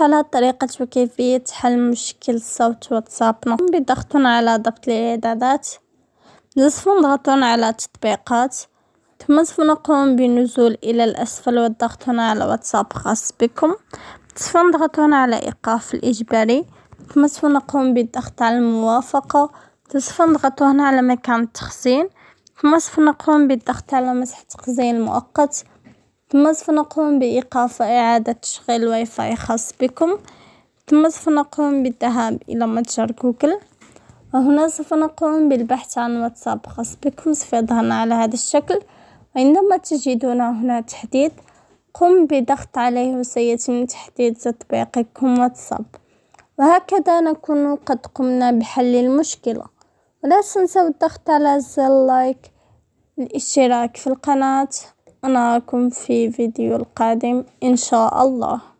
على طريقة وكيفية حل مشكل صوت واتساب نقوم بضغط على ضبط الإعدادات نصف نضغط على تطبيقات ثم سوف نقوم بالنزول الى الاسفل والضغط على واتساب خاص بكم سوف نضغط على ايقاف الاجباري ثم سوف نقوم بالضغط على الموافقة سوف نضغط هنا على مكان التخزين ثم سوف نقوم بالضغط على مسح تخزين مؤقت ثم سوف نقوم بإيقاف إعادة تشغيل الواي فاي خاص بكم ثم سوف نقوم بالذهاب إلى متجر جوجل وهنا سوف نقوم بالبحث عن واتساب خاص بكم سوف يظهرنا على هذا الشكل وعندما تجدون هنا تحديد قم بضغط عليه وسيتم تحديد تطبيقكم واتساب وهكذا نكون قد قمنا بحل المشكلة ولا تنسوا الضغط على زر لايك الاشتراك في القناة ونراكم في فيديو القادم إن شاء الله